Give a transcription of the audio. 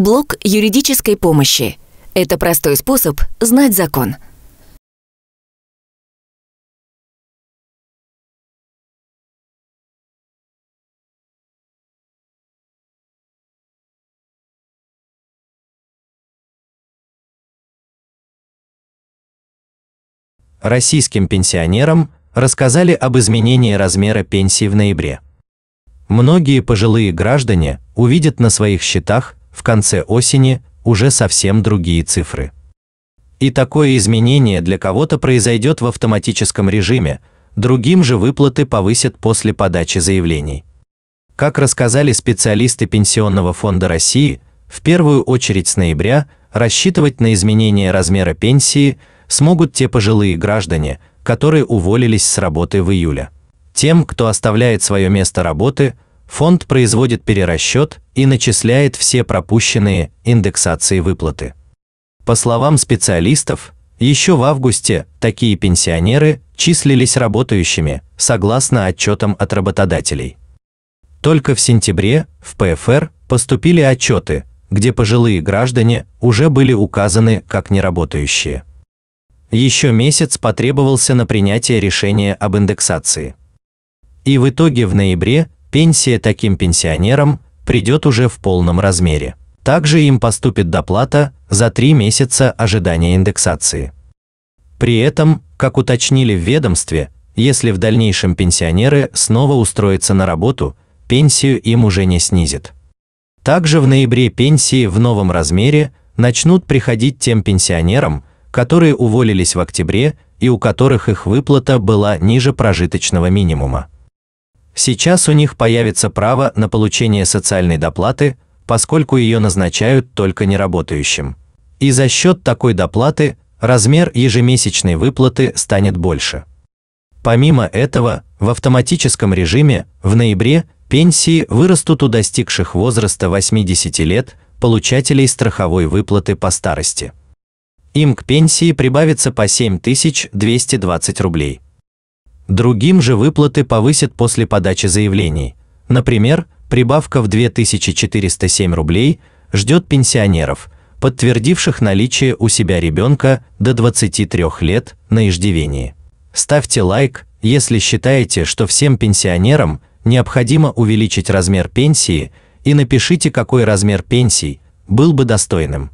Блок юридической помощи. Это простой способ знать закон. Российским пенсионерам рассказали об изменении размера пенсии в ноябре. Многие пожилые граждане увидят на своих счетах в конце осени уже совсем другие цифры. И такое изменение для кого-то произойдет в автоматическом режиме, другим же выплаты повысят после подачи заявлений. Как рассказали специалисты Пенсионного фонда России, в первую очередь с ноября рассчитывать на изменение размера пенсии смогут те пожилые граждане, которые уволились с работы в июле. Тем, кто оставляет свое место работы, фонд производит перерасчет и начисляет все пропущенные индексации выплаты. По словам специалистов, еще в августе такие пенсионеры числились работающими, согласно отчетам от работодателей. Только в сентябре в ПФР поступили отчеты, где пожилые граждане уже были указаны как неработающие. Еще месяц потребовался на принятие решения об индексации. И в итоге в ноябре Пенсия таким пенсионерам придет уже в полном размере. Также им поступит доплата за три месяца ожидания индексации. При этом, как уточнили в ведомстве, если в дальнейшем пенсионеры снова устроятся на работу, пенсию им уже не снизит. Также в ноябре пенсии в новом размере начнут приходить тем пенсионерам, которые уволились в октябре и у которых их выплата была ниже прожиточного минимума. Сейчас у них появится право на получение социальной доплаты, поскольку ее назначают только неработающим. И за счет такой доплаты размер ежемесячной выплаты станет больше. Помимо этого, в автоматическом режиме в ноябре пенсии вырастут у достигших возраста 80 лет получателей страховой выплаты по старости. Им к пенсии прибавится по 7220 рублей. Другим же выплаты повысят после подачи заявлений. Например, прибавка в 2407 рублей ждет пенсионеров, подтвердивших наличие у себя ребенка до 23 лет на иждивении. Ставьте лайк, если считаете, что всем пенсионерам необходимо увеличить размер пенсии, и напишите, какой размер пенсий был бы достойным.